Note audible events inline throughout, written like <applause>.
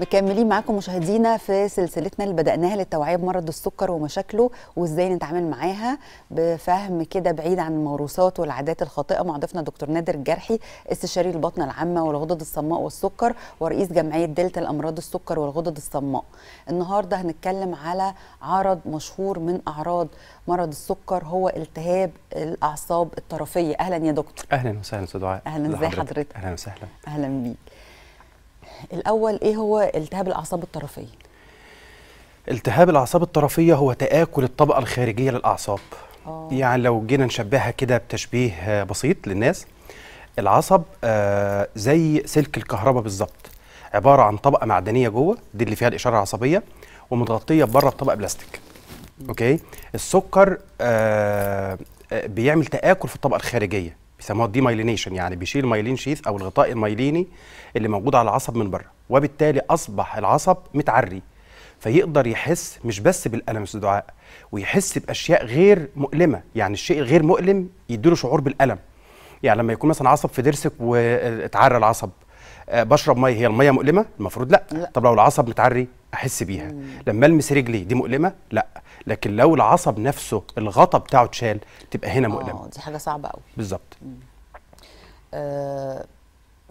مكملين معاكم مشاهدينا في سلسلتنا اللي بدأناها للتوعية بمرض السكر ومشاكله وازاي نتعامل معاها بفهم كده بعيد عن الموروثات والعادات الخاطئة مع ضيفنا دكتور نادر الجرحي استشاري البطن العامة والغدد الصماء والسكر ورئيس جمعية دلتا الأمراض السكر والغدد الصماء. النهاردة هنتكلم على عرض مشهور من أعراض مرض السكر هو التهاب الأعصاب الطرفية. أهلا يا دكتور. أهلا وسهلا أستاذ دعاء. أهلا ازي حضرتك؟ أهلا وسهلا. أهلا بيك. الاول ايه هو التهاب الاعصاب الطرفيه التهاب الاعصاب الطرفيه هو تاكل الطبقه الخارجيه للاعصاب أوه. يعني لو جينا نشبهها كده بتشبيه آه، بسيط للناس العصب آه زي سلك الكهرباء بالظبط عباره عن طبقه معدنيه جوه دي اللي فيها الاشاره العصبيه ومتغطيه بره بطبقه بلاستيك اوكي السكر آه،, آه بيعمل تاكل في الطبقه الخارجيه بيسموها دي مايلينيشن يعني بيشيل المايلين شيث او الغطاء المايليني اللي موجود على العصب من بره وبالتالي اصبح العصب متعري فيقدر يحس مش بس بالالم استدعاء ويحس باشياء غير مؤلمه يعني الشيء الغير مؤلم يديله شعور بالالم يعني لما يكون مثلا عصب في ضرسك واتعرى العصب آه، بشرب ميه هي الميه مؤلمه المفروض لا. لا طب لو العصب متعري احس بيها مم. لما المس رجلي دي مؤلمه لا لكن لو العصب نفسه الغطا بتاعه اتشال تبقى هنا مؤلمه اه دي حاجه صعبه قوي بالظبط آه،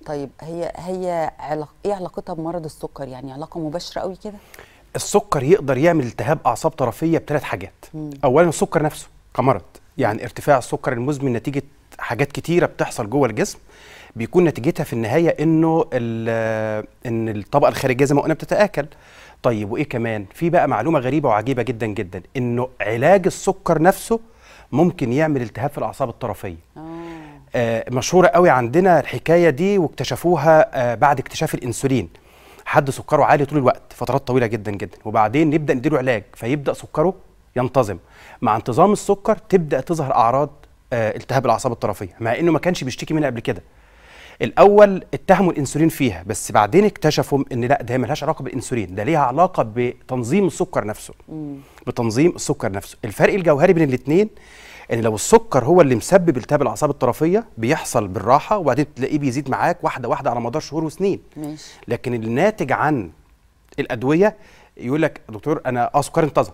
طيب هي هي علاق... ايه علاقتها بمرض السكر يعني علاقه مباشره قوي كده السكر يقدر يعمل التهاب اعصاب طرفيه بثلاث حاجات مم. اولا السكر نفسه كمرض يعني ارتفاع السكر المزمن نتيجه حاجات كتيره بتحصل جوه الجسم بيكون نتيجتها في النهايه انه ان الطبقه الخارجيه زي ما قلنا بتتاكل طيب وايه كمان في بقى معلومه غريبه وعجيبه جدا جدا انه علاج السكر نفسه ممكن يعمل التهاب في الاعصاب الطرفيه آه. آه مشهوره قوي عندنا الحكايه دي واكتشفوها آه بعد اكتشاف الانسولين حد سكره عالي طول الوقت فترات طويله جدا جدا وبعدين نبدا نديله علاج فيبدا سكره ينتظم مع انتظام السكر تبدا تظهر اعراض آه التهاب الاعصاب الطرفيه مع انه ما كانش بيشتكي منها قبل كده الاول اتهموا الانسولين فيها بس بعدين اكتشفوا ان لا ده ملهاش علاقه بالانسولين ده ليها علاقه بتنظيم السكر نفسه مم. بتنظيم السكر نفسه الفرق الجوهري بين الاثنين ان لو السكر هو اللي مسبب التهاب الاعصاب الطرفيه بيحصل بالراحه وبعدين تلاقيه بيزيد معاك واحده واحده على مدار شهور وسنين ماشي. لكن الناتج عن الادويه يقول لك دكتور انا اه سكر انتظم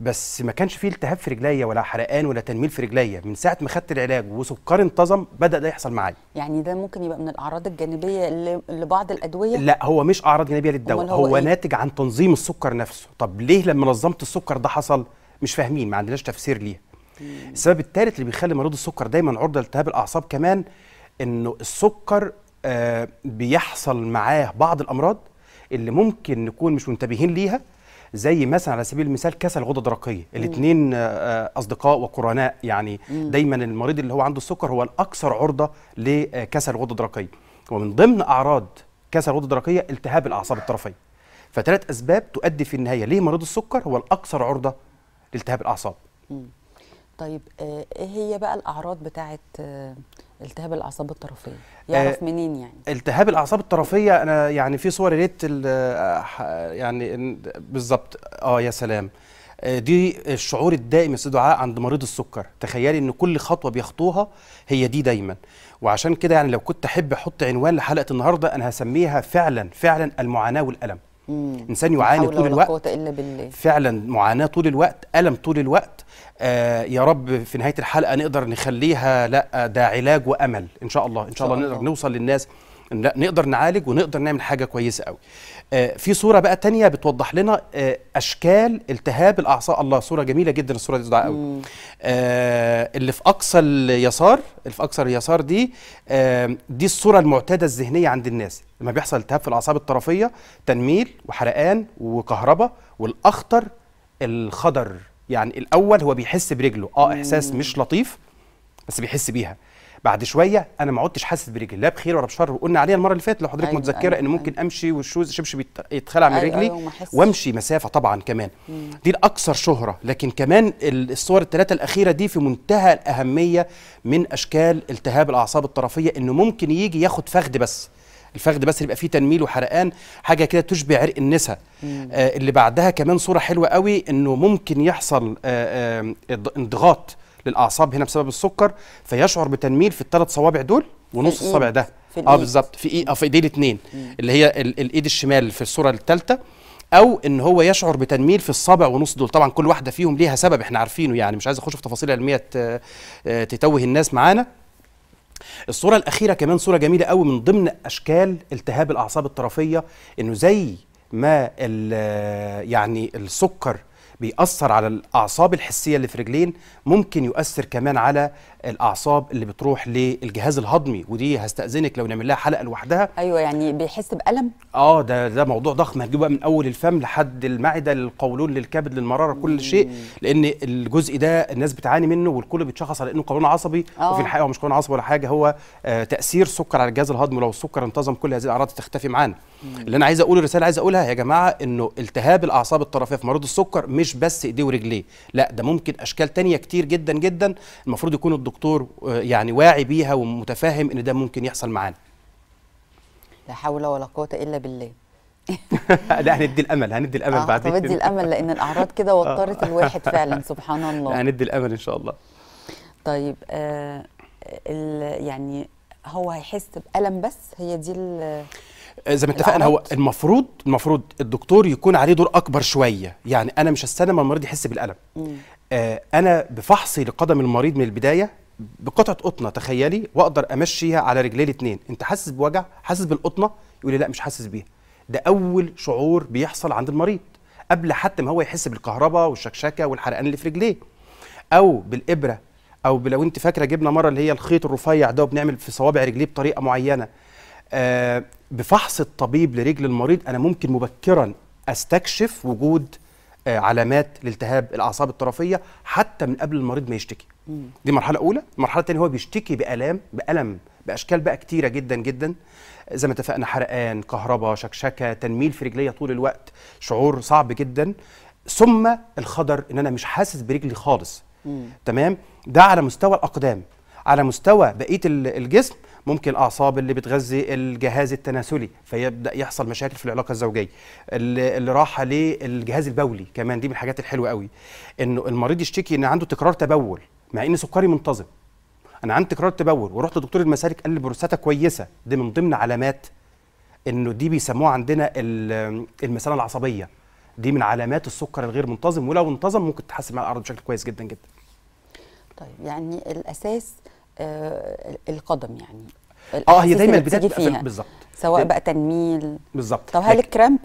بس ما كانش فيه التهاب في رجليا ولا حرقان ولا تنميل في رجليا من ساعه ما خدت العلاج وسكري انتظم بدا ده يحصل معايا يعني ده ممكن يبقى من الاعراض الجانبيه لبعض الادويه لا هو مش اعراض جانبيه للدواء هو, هو إيه؟ ناتج عن تنظيم السكر نفسه طب ليه لما نظمت السكر ده حصل مش فاهمين ما عندناش تفسير ليه السبب الثالث اللي بيخلي مريض السكر دايما عرضه لالتهاب الاعصاب كمان انه السكر آه بيحصل معاه بعض الامراض اللي ممكن نكون مش منتبهين ليها زي مثلا على سبيل المثال كسل الغدد الدرقيه الاثنين آه، آه، اصدقاء وقرناء يعني مم. دايما المريض اللي هو عنده السكر هو الاكثر عرضه لكسل آه، الغدد الدرقيه ومن ضمن اعراض كسل الغدد الدرقيه التهاب الاعصاب الطرفيه فثلاث اسباب تؤدي في النهايه ليه مريض السكر هو الاكثر عرضه لالتهاب الاعصاب مم. طيب آه، ايه هي بقى الاعراض بتاعه آه، التهاب الاعصاب الطرفيه آه، يعرف منين يعني التهاب الاعصاب الطرفيه انا يعني في صور ريت يعني بالظبط اه يا سلام دي الشعور الدائم يا دعاء عند مريض السكر تخيلي ان كل خطوه بيخطوها هي دي دايما وعشان كده يعني لو كنت احب احط عنوان لحلقه النهارده انا هسميها فعلا فعلا المعاناه والالم مم. انسان يعاني طول الوقت إلا بالله. فعلا معاناه طول الوقت الم طول الوقت آه يا رب في نهايه الحلقه نقدر نخليها لا ده علاج وامل ان شاء الله ان شاء, شاء الله, الله نقدر نوصل للناس لا نقدر نعالج ونقدر نعمل حاجه كويسه قوي آه في صوره بقى تانية بتوضح لنا آه اشكال التهاب الاعصاب الله صوره جميله جدا الصوره دي قوي آه اللي في اقصى اليسار اللي في اقصى اليسار دي آه دي الصوره المعتاده الذهنيه عند الناس لما بيحصل التهاب في الاعصاب الطرفيه تنميل وحرقان وكهرباء والاخطر الخضر يعني الاول هو بيحس برجله اه احساس مش لطيف بس بيحس بيها بعد شويه انا ما عدتش حاسس برجلي لا بخير ولا بشر وقلنا عليها المره اللي فاتت لو حضرتك أيوة متذكره أيوة ان ممكن أيوة امشي والشوز شبشب يتخلع من أيوة رجلي أيوة وامشي مسافه طبعا كمان مم. دي الاكثر شهره لكن كمان الصور الثلاثه الاخيره دي في منتهى الاهميه من اشكال التهاب الاعصاب الطرفيه انه ممكن يجي ياخد فخد بس الفخذ بس اللي فيه تنميل وحرقان حاجه كده تشبه عرق النسا آه اللي بعدها كمان صوره حلوه قوي انه ممكن يحصل آه آه انضغاط للاعصاب هنا بسبب السكر فيشعر بتنميل في الثلاث صوابع دول ونص الصابع ده اه بالظبط في ايه اه في ايديه الاثنين اللي هي الايد الشمال في الصوره الثالثه او ان هو يشعر بتنميل في الصابع ونص دول طبعا كل واحده فيهم ليها سبب احنا عارفينه يعني مش عايز اخش في تفاصيل علميه آه، آه، تتوه الناس معانا الصورة الأخيرة كمان صورة جميلة قوي من ضمن أشكال التهاب الأعصاب الطرفية إنه زي ما يعني السكر بيأثر على الأعصاب الحسية اللي في رجلين ممكن يؤثر كمان على الاعصاب اللي بتروح للجهاز الهضمي ودي هستاذنك لو نعمل لها حلقه لوحدها ايوه يعني بيحس بالم اه ده ده موضوع ضخم هتجيبه بقى من اول الفم لحد المعده للقولون للكبد للمراره كل شيء لان الجزء ده الناس بتعاني منه والكل بيتشخص على انه قولون عصبي أوه. وفي آه. الحقيقه هو مش قولون عصبي ولا حاجه هو آه تاثير سكر على الجهاز الهضمي لو السكر انتظم كل هذه الاعراض تختفي معانا اللي انا عايز اقوله الرساله عايز اقولها يا جماعه انه التهاب الاعصاب الطرفيه في مريض السكر مش بس ايديه ورجليه لا ده ممكن اشكال تانية كتير جدا جدا المفروض يكون الدكتور الدكتور آه، يعني واعي بيها ومتفاهم ان ده ممكن يحصل معانا لا حول ولا قوه الا بالله <laughs> لا هندي الامل هندي الامل آه بعدين طب ادي الامل لان الاعراض كده آه. وترت الواحد <laughs> فعلا سبحان الله هندي الامل ان شاء الله طيب آه يعني هو هيحس بالم بس هي دي آه، زي ما اتفقنا هو المفروض المفروض الدكتور يكون عليه دور اكبر شويه يعني انا مش هستنى ما المريض يحس بالالم آه انا بفحصي لقدم المريض من البدايه بقطعه قطنه تخيلي واقدر امشيها على رجلي الاثنين انت حاسس بوجع حاسس بالقطنه يقول لي لا مش حاسس بيها ده اول شعور بيحصل عند المريض قبل حتى ما هو يحس بالكهرباء والشكشكه والحرقان اللي في رجليه او بالابره او لو انت فاكره جبنا مره اللي هي الخيط الرفيع ده وبنعمل في صوابع رجليه بطريقه معينه آه بفحص الطبيب لرجل المريض انا ممكن مبكرا استكشف وجود آه، علامات لالتهاب الاعصاب الطرفيه حتى من قبل المريض ما يشتكي دي مرحله اولى المرحله الثانيه هو بيشتكي بالام بالم باشكال بقى كتيره جدا جدا زي ما اتفقنا حرقان كهرباء شكشكه تنميل في رجليه طول الوقت شعور صعب جدا ثم الخضر ان انا مش حاسس برجلي خالص مم. تمام ده على مستوى الاقدام على مستوى بقيه الجسم ممكن الاعصاب اللي بتغذي الجهاز التناسلي فيبدا يحصل مشاكل في العلاقه الزوجيه اللي راحه للجهاز البولي كمان دي من الحاجات الحلوه قوي انه المريض يشتكي ان عنده تكرار تبول مع ان سكري منتظم انا عندي تكرار تبول ورحت لدكتور المسالك قال لي بروستاتا كويسه دي من ضمن علامات انه دي بيسموها عندنا المسألة العصبيه دي من علامات السكر الغير منتظم ولو انتظم ممكن تتحسن مع الارض بشكل كويس جدا جدا طيب يعني الاساس آه، القدم يعني اه هي دايما فيها بالظبط سواء بقى تنميل بالظبط طب هل الكرامب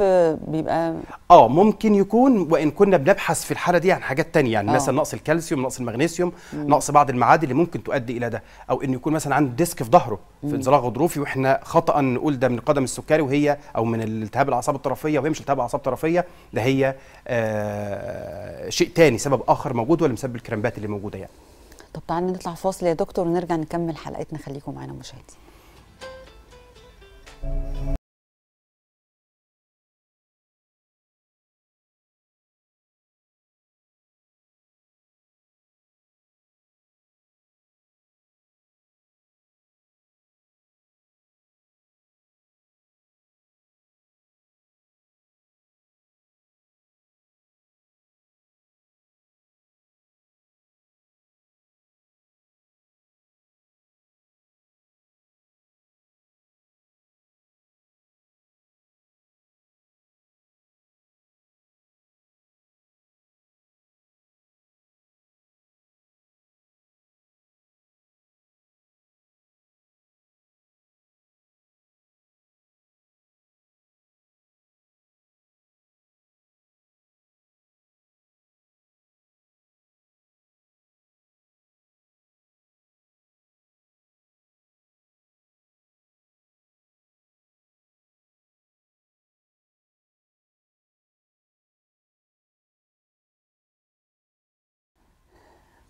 بيبقى اه ممكن يكون وان كنا بنبحث في الحاله دي عن حاجات تانية يعني أوه. مثلا نقص الكالسيوم نقص المغنيسيوم مم. نقص بعض المعادن اللي ممكن تؤدي الى ده او ان يكون مثلا عنده ديسك في ظهره في انزلاق غضروفي واحنا خطا نقول ده من قدم السكري وهي او من التهاب الاعصاب الطرفيه وهي مش التهاب الاعصاب الطرفيه ده هي آه شيء تاني سبب اخر موجود ولا مسبب الكرامبات اللي موجوده يعني طب تعالى نطلع فاصل يا دكتور ونرجع نكمل حلقتنا خليكم معانا مشاهدين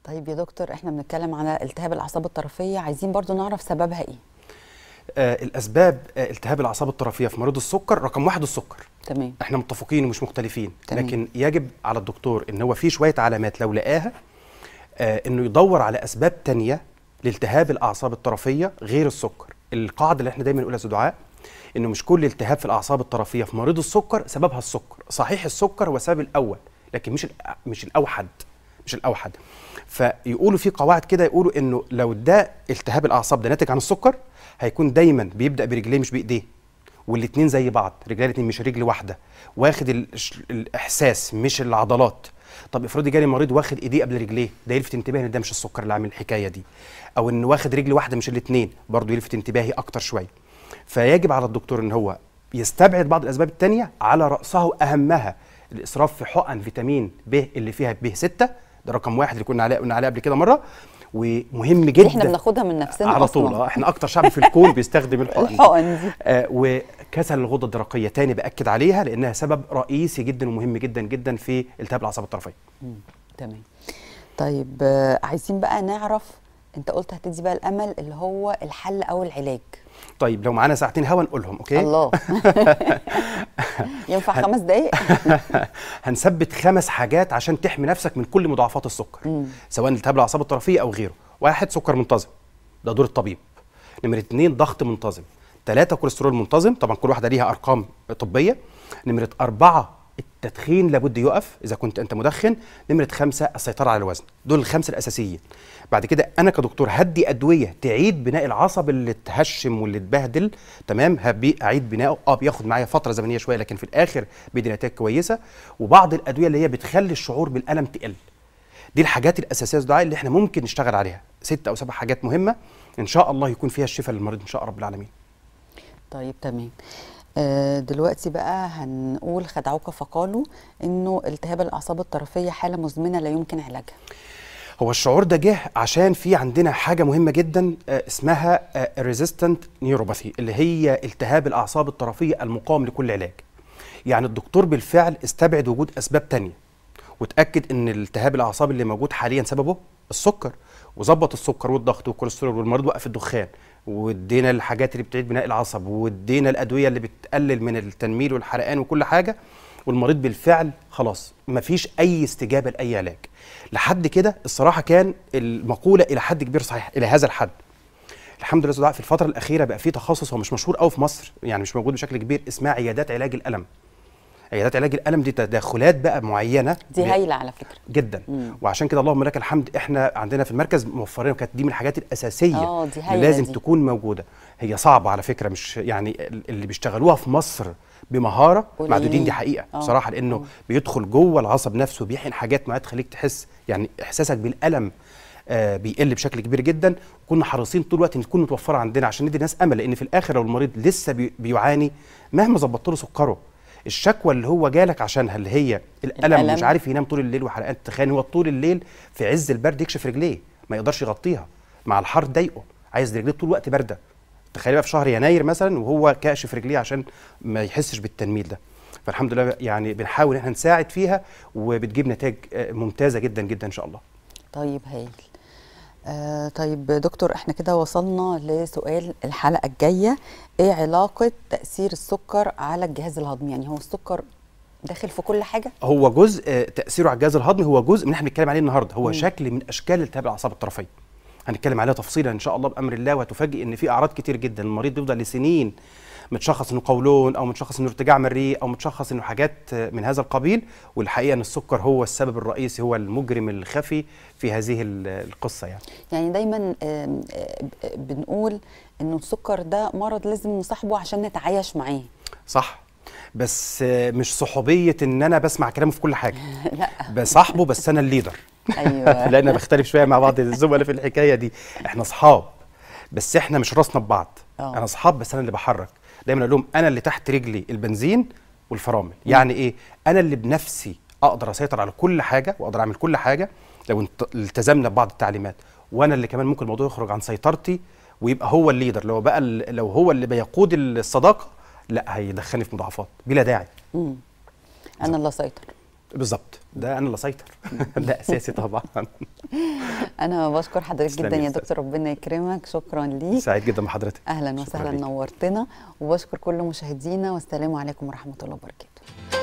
طيب يا دكتور احنا بنتكلم على التهاب الاعصاب الطرفيه عايزين برضو نعرف سببها ايه آه الاسباب آه التهاب الاعصاب الطرفيه في مريض السكر رقم واحد السكر تمام احنا متفقين ومش مختلفين تمام. لكن يجب على الدكتور ان هو في شويه علامات لو لقاها آه انه يدور على اسباب تانية لالتهاب الاعصاب الطرفيه غير السكر القاعده اللي احنا دايما نقولها دعاء انه مش كل التهاب في الاعصاب الطرفيه في مريض السكر سببها السكر صحيح السكر هو السبب الاول لكن مش مش الاوحد مش الاوحد فيقولوا في قواعد كده يقولوا انه لو ده التهاب الاعصاب ده ناتج عن السكر هيكون دايما بيبدا برجليه مش بايديه والاثنين زي بعض رجلين الاثنين مش رجل واحده واخد الاحساس مش العضلات طب افرضي جالي مريض واخد ايديه قبل رجليه ده يلفت انتباهي ان ده مش السكر اللي عامل الحكايه دي او ان واخد رجل واحده مش الاثنين برضه يلفت انتباهي اكتر شويه فيجب على الدكتور ان هو يستبعد بعض الاسباب الثانيه على راسها واهمها الاسراف في حقن فيتامين ب اللي فيها ب 6 ده رقم واحد اللي كنا عليه قلنا عليه قبل كده مره ومهم جدا احنا بناخدها من نفسنا على طول اه احنا اكتر شعب في الكون بيستخدم <laughs> الحقن الحقن دي آه وكسل الغده الدرقيه تاني باكد عليها لانها سبب رئيسي جدا ومهم جدا جدا في التهاب العصب الطرفيه تمام طيب آه، عايزين بقى نعرف انت قلت هتدي بقى الامل اللي هو الحل او العلاج طيب لو معانا ساعتين هوا نقولهم اوكي الله <laughs> ينفع خمس دقايق <laughs> هنثبت خمس حاجات عشان تحمي نفسك من كل مضاعفات السكر سواء التهاب الاعصاب الطرفيه او غيره واحد سكر منتظم ده دور الطبيب نمره اتنين ضغط منتظم ثلاثة كوليسترول منتظم طبعا كل واحدة ليها أرقام طبية نمرة أربعة التدخين لابد يقف اذا كنت انت مدخن نمره خمسه السيطره على الوزن دول الخمسه الاساسيين بعد كده انا كدكتور هدي ادويه تعيد بناء العصب اللي اتهشم واللي اتبهدل تمام هبي اعيد بنائه اه بياخد معايا فتره زمنيه شويه لكن في الاخر بيدي نتائج كويسه وبعض الادويه اللي هي بتخلي الشعور بالالم تقل دي الحاجات الاساسيه دعاء اللي احنا ممكن نشتغل عليها ست او سبع حاجات مهمه ان شاء الله يكون فيها الشفاء للمريض ان شاء رب العالمين طيب تمام آه، دلوقتي بقى هنقول خدعوك فقالوا انه التهاب الاعصاب الطرفيه حاله مزمنه لا يمكن علاجها هو الشعور ده جه عشان في عندنا حاجه مهمه جدا آه، اسمها ريزيستنت آه، نيوروباثي اللي هي التهاب الاعصاب الطرفيه المقاوم لكل علاج يعني الدكتور بالفعل استبعد وجود اسباب تانية وتاكد ان التهاب الاعصاب اللي موجود حاليا سببه السكر وظبط السكر والضغط والكوليسترول والمريض وقف الدخان وادينا الحاجات اللي بتعيد بناء العصب وادينا الادويه اللي بتقلل من التنميل والحرقان وكل حاجه والمريض بالفعل خلاص مفيش اي استجابه لاي علاج لحد كده الصراحه كان المقوله الى حد كبير صحيح الى هذا الحد الحمد لله في الفتره الاخيره بقى في تخصص هو مش مشهور قوي في مصر يعني مش موجود بشكل كبير اسمها عيادات علاج الالم عيادات علاج الالم دي تدخلات بقى معينه دي هايله على فكره جدا مم. وعشان كده اللهم لك الحمد احنا عندنا في المركز موفرين وكانت دي من الحاجات الاساسيه آه، دي اللي لازم دي. تكون موجوده هي صعبه على فكره مش يعني اللي بيشتغلوها في مصر بمهاره معدودين دي حقيقه أوه. بصراحه لانه أوه. بيدخل جوه العصب نفسه بيحقن حاجات ما تخليك تحس يعني احساسك بالالم آه بيقل بشكل كبير جدا كنا حريصين طول الوقت ان تكون متوفره عندنا عشان ندي الناس امل لان في الاخر لو المريض لسه بيعاني مهما ظبطت له سكره الشكوى اللي هو جالك عشانها اللي هي الألم, الألم. مش عارف ينام طول الليل وحلقات تخان هو طول الليل في عز البرد يكشف رجليه ما يقدرش يغطيها مع الحر ضايقه عايز رجليه طول الوقت بارده تخيل بقى في شهر يناير مثلا وهو كاشف رجليه عشان ما يحسش بالتنميل ده فالحمد لله يعني بنحاول ان احنا نساعد فيها وبتجيب نتائج آه، ممتازه جدا جدا ان شاء الله طيب هايل آه طيب دكتور احنا كده وصلنا لسؤال الحلقه الجايه ايه علاقه تاثير السكر على الجهاز الهضمي يعني هو السكر داخل في كل حاجه هو جزء آه، تاثيره على الجهاز الهضمي هو جزء من احنا بنتكلم عليه النهارده هو م. شكل من اشكال التهاب الاعصاب الطرفيه هنتكلم عليها تفصيلا ان شاء الله بامر الله وهتفاجئ ان في اعراض كتير جدا المريض بيفضل لسنين متشخص انه قولون او متشخص انه ارتجاع مريء او متشخص انه حاجات من هذا القبيل والحقيقه ان السكر هو السبب الرئيسي هو المجرم الخفي في هذه القصه يعني يعني دايما بنقول انه السكر ده مرض لازم نصاحبه عشان نتعايش معاه صح بس مش صحوبيه ان انا بسمع كلامه في كل حاجه <laughs> لا بصاحبه بس انا الليدر ايوه <laughs> لان بختلف شويه مع بعض الزملاء في الحكايه دي احنا اصحاب بس احنا مش راسنا ببعض أوه. انا اصحاب بس انا اللي بحرك دايما اقول لهم انا اللي تحت رجلي البنزين والفرامل يعني ايه انا اللي بنفسي اقدر اسيطر على كل حاجه واقدر اعمل كل حاجه لو التزمنا ببعض التعليمات وانا اللي كمان ممكن الموضوع يخرج عن سيطرتي ويبقى هو الليدر لو بقى لو هو اللي بيقود الصداقه لا هيدخلني في مضاعفات بلا داعي انا اللي اسيطر بالظبط ده انا اللي اسيطر <laughs> ده اساسي طبعا <laughs> انا بشكر حضرتك جدا يا دكتور ربنا يكرمك شكرا ليك سعيد جدا بحضرتك اهلا وسهلا نورتنا وبشكر كل مشاهدينا والسلام عليكم ورحمه الله وبركاته